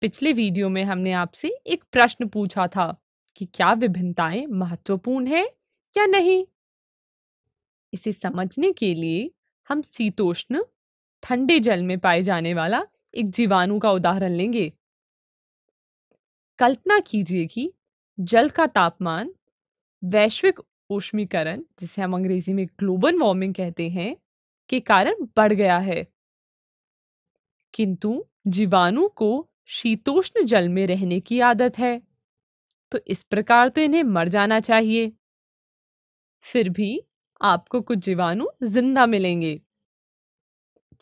पिछले वीडियो में हमने आपसे एक प्रश्न पूछा था कि क्या विभिन्नताएं महत्वपूर्ण है या नहीं इसे समझने के लिए हम शीतोष्ण ठंडे जल में पाए जाने वाला एक जीवाणु का उदाहरण लेंगे कल्पना कीजिए कि जल का तापमान वैश्विक उष्मीकरण जिसे हम अंग्रेजी में ग्लोबल वार्मिंग कहते हैं के कारण बढ़ गया है किंतु जीवाणु को शीतोष्ण जल में रहने की आदत है तो इस प्रकार तो इन्हें मर जाना चाहिए फिर भी आपको कुछ जीवाणु जिंदा मिलेंगे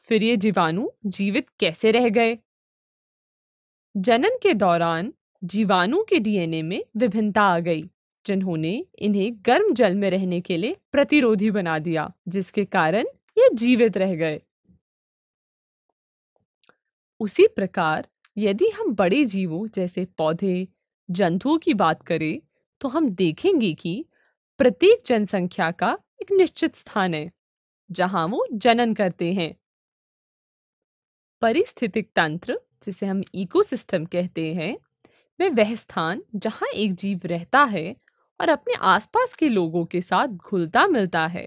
फिर ये जीवाणु जीवित कैसे रह गए जनन के दौरान जीवाणु के डीएनए में विभिन्नता आ गई जिन्होंने इन्हें गर्म जल में रहने के लिए प्रतिरोधी बना दिया जिसके कारण ये जीवित रह गए उसी प्रकार यदि हम बड़े जीवों जैसे पौधे जंतुओं की बात करें तो हम देखेंगे कि प्रत्येक जनसंख्या का एक निश्चित स्थान है जहां वो जनन करते हैं परिस्थितिक तंत्र जिसे हम इकोसिस्टम कहते हैं वह वह स्थान जहां एक जीव रहता है और अपने आसपास के लोगों के साथ घुलता मिलता है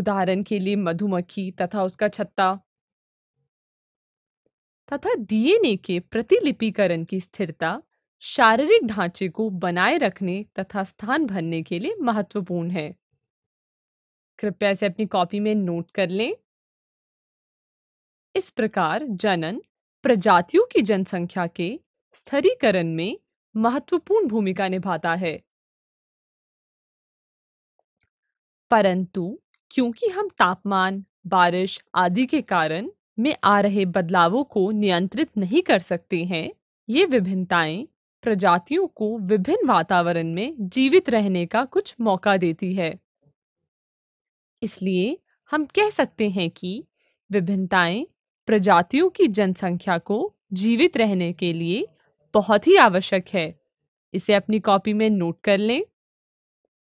उदाहरण के लिए मधुमक्खी तथा उसका छत्ता तथा डीएनए के प्रतिलिपिकरण की स्थिरता शारीरिक ढांचे को बनाए रखने तथा स्थान भरने के लिए महत्वपूर्ण है कृपया इसे अपनी कॉपी में नोट कर लें इस प्रकार जनन प्रजातियों की जनसंख्या के स्थरीकरण में महत्वपूर्ण भूमिका निभाता है परंतु क्योंकि हम तापमान बारिश आदि के कारण में आ रहे बदलावों को नियंत्रित नहीं कर सकते हैं ये विभिन्नताएं प्रजातियों को विभिन्न वातावरण में जीवित रहने का कुछ मौका देती है इसलिए हम कह सकते हैं कि विभिन्नताएं प्रजातियों की जनसंख्या को जीवित रहने के लिए बहुत ही आवश्यक है इसे अपनी कॉपी में नोट कर लें